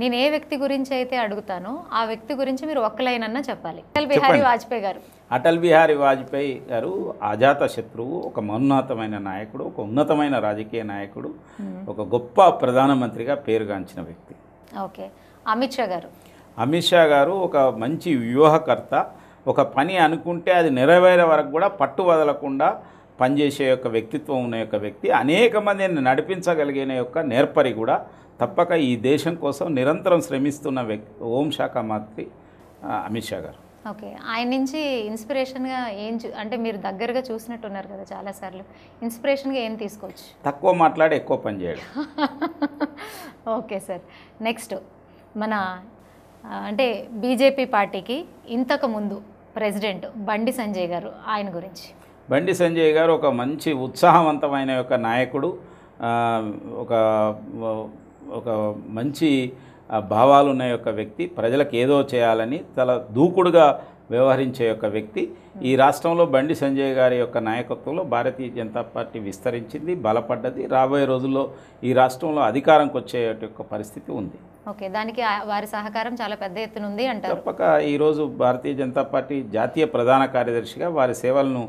నేను ఏ వ్యక్తి గురించి అయితే అడుగుతానో ఆ వ్యక్తి గురించి మీరు ఒక్కలైనన్నా చెప్పాలి అటల్ బిహారీ వాజ్పేయి గారు అటల్ బిహారీ వాజ్పేయి గారు అజాత శత్రువు ఒక మౌన్నతమైన నాయకుడు ఒక ఉన్నతమైన రాజకీయ నాయకుడు ఒక గొప్ప ప్రధానమంత్రిగా పేరుగాంచిన వ్యక్తి ఓకే అమిత్ షా గారు అమిత్ షా గారు ఒక మంచి వ్యూహకర్త ఒక పని అనుకుంటే అది నెరవేరే వరకు కూడా పట్టు వదలకుండా పనిచేసే యొక్క వ్యక్తిత్వం ఉన్న యొక్క వ్యక్తి అనేక మందిని నడిపించగలిగిన యొక్క నేర్పరి కూడా తప్పక ఈ దేశం కోసం నిరంతరం శ్రమిస్తున్న వ్యక్తి ఓం శాఖ మంత్రి అమిత్ షా గారు ఓకే ఆయన నుంచి ఇన్స్పిరేషన్గా ఏం చూ అంటే మీరు దగ్గరగా చూసినట్టున్నారు కదా చాలాసార్లు ఇన్స్పిరేషన్గా ఏం తీసుకోవచ్చు తక్కువ మాట్లాడి ఎక్కువ పని చేయడం ఓకే సార్ నెక్స్ట్ మన అంటే బీజేపీ పార్టీకి ఇంతకుముందు ప్రెసిడెంట్ బండి సంజయ్ గారు ఆయన గురించి బండి సంజయ్ గారు ఒక మంచి ఉత్సాహవంతమైన యొక్క నాయకుడు ఒక ఒక మంచి భావాలు ఉన్న యొక్క వ్యక్తి ప్రజలకు ఏదో చేయాలని చాలా దూకుడుగా వ్యవహరించే యొక్క వ్యక్తి ఈ రాష్ట్రంలో బండి సంజయ్ గారి యొక్క నాయకత్వంలో భారతీయ జనతా పార్టీ విస్తరించింది బలపడ్డది రాబోయే రోజుల్లో ఈ రాష్ట్రంలో అధికారంకి వచ్చే యొక్క పరిస్థితి ఉంది ఓకే దానికి వారి సహకారం చాలా పెద్ద ఎత్తున ఉంది అంటారు తప్పక ఈరోజు భారతీయ జనతా పార్టీ జాతీయ ప్రధాన కార్యదర్శిగా వారి సేవలను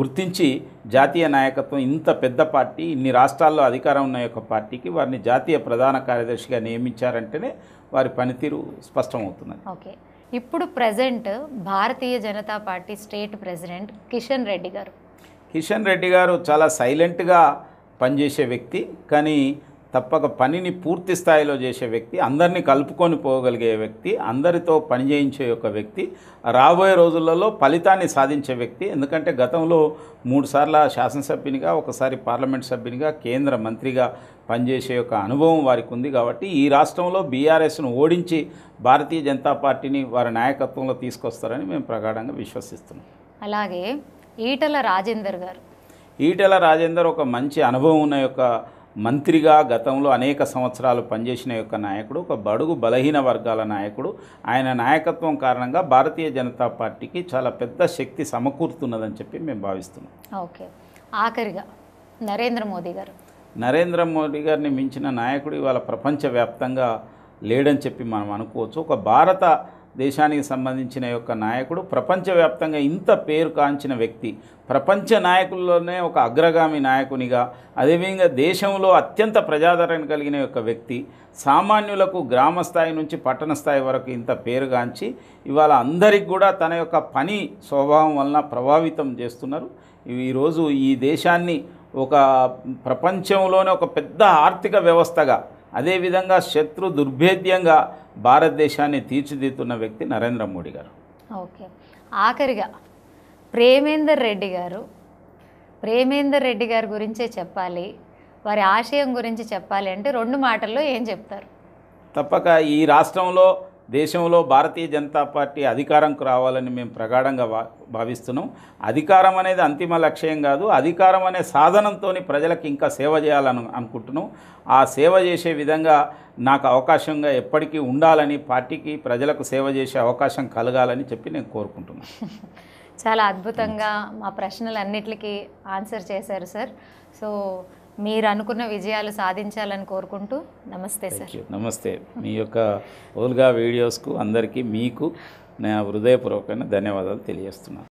గుర్తించి జాతీయ నాయకత్వం ఇంత పెద్ద పార్టీ ఇన్ని రాష్ట్రాల్లో అధికారం ఉన్న యొక్క పార్టీకి వారిని జాతీయ ప్రధాన కార్యదర్శిగా నియమించారంటేనే వారి పనితీరు స్పష్టమవుతున్నది ఓకే ఇప్పుడు present Bharatiya Janata party state president Kishan Reddy గారు కిషన్ రెడ్డి గారు చాలా సైలెంట్గా పనిచేసే వ్యక్తి కానీ తప్పక పనిని పూర్తి స్థాయిలో చేసే వ్యక్తి అందరినీ కలుపుకొని పోగలిగే వ్యక్తి అందరితో పని చేయించే ఒక వ్యక్తి రాబోయే రోజులలో ఫలితాన్ని సాధించే వ్యక్తి ఎందుకంటే గతంలో మూడుసార్ల శాసనసభ్యునిగా ఒకసారి పార్లమెంట్ సభ్యునిగా కేంద్ర మంత్రిగా పనిచేసే ఒక అనుభవం వారికి ఉంది కాబట్టి ఈ రాష్ట్రంలో బీఆర్ఎస్ను ఓడించి భారతీయ జనతా పార్టీని వారి నాయకత్వంలో తీసుకొస్తారని మేము ప్రగాఢంగా విశ్వసిస్తున్నాం అలాగే ఈటల రాజేందర్ గారు ఈటెల రాజేందర్ ఒక మంచి అనుభవం ఉన్న యొక్క మంత్రిగా గతంలో అనేక సంవత్సరాలు పనిచేసిన యొక్క నాయకుడు ఒక బడుగు బలహీన వర్గాల నాయకుడు ఆయన నాయకత్వం కారణంగా భారతీయ జనతా పార్టీకి చాలా పెద్ద శక్తి సమకూరుతున్నదని చెప్పి మేము భావిస్తున్నాం ఓకే ఆఖరిగా నరేంద్ర మోదీ గారు నరేంద్ర మోదీ గారిని మించిన నాయకుడు ఇవాళ ప్రపంచవ్యాప్తంగా లేడని చెప్పి మనం అనుకోవచ్చు ఒక భారత దేశానికి సంబంధించిన యొక్క నాయకుడు ప్రపంచవ్యాప్తంగా ఇంత పేరు కాంచిన వ్యక్తి ప్రపంచ నాయకుల్లోనే ఒక అగ్రగామి నాయకునిగా అదేవిధంగా దేశంలో అత్యంత ప్రజాదరణ కలిగిన యొక్క వ్యక్తి సామాన్యులకు గ్రామ స్థాయి నుంచి పట్టణ స్థాయి వరకు ఇంత పేరుగాంచి ఇవాళ అందరికి కూడా తన యొక్క పని స్వభావం వలన ప్రభావితం చేస్తున్నారు ఈరోజు ఈ దేశాన్ని ఒక ప్రపంచంలోనే ఒక పెద్ద ఆర్థిక వ్యవస్థగా అదేవిధంగా శత్రు దుర్భేద్యంగా భారతదేశాన్ని తీర్చిదిద్దుతున్న వ్యక్తి నరేంద్ర మోడీ గారు ఓకే ఆఖరిగా ప్రేమేందర్ రెడ్డి గారు ప్రేమేందర్ రెడ్డి గారి గురించే చెప్పాలి వారి ఆశయం గురించి చెప్పాలి అంటే రెండు మాటల్లో ఏం చెప్తారు తప్పక ఈ రాష్ట్రంలో దేశంలో భారతీయ జనతా పార్టీ అధికారంకు రావాలని మేము ప్రగాఢంగా భావిస్తున్నాం అధికారం అనేది అంతిమ లక్ష్యం కాదు అధికారం అనే సాధనంతో ప్రజలకు ఇంకా సేవ చేయాలని అనుకుంటున్నాం ఆ సేవ చేసే విధంగా నాకు అవకాశంగా ఎప్పటికీ ఉండాలని పార్టీకి ప్రజలకు సేవ చేసే అవకాశం కలగాలని చెప్పి నేను కోరుకుంటున్నాను చాలా అద్భుతంగా మా ప్రశ్నలు అన్నిటికీ ఆన్సర్ చేశారు సార్ సో మీరు అనుకున్న విజయాలు సాధించాలని కోరుకుంటూ నమస్తే సార్ నమస్తే మీ యొక్క ఓల్గా వీడియోస్కు అందరికీ మీకు నా హృదయపూర్వకంగా ధన్యవాదాలు తెలియజేస్తున్నాను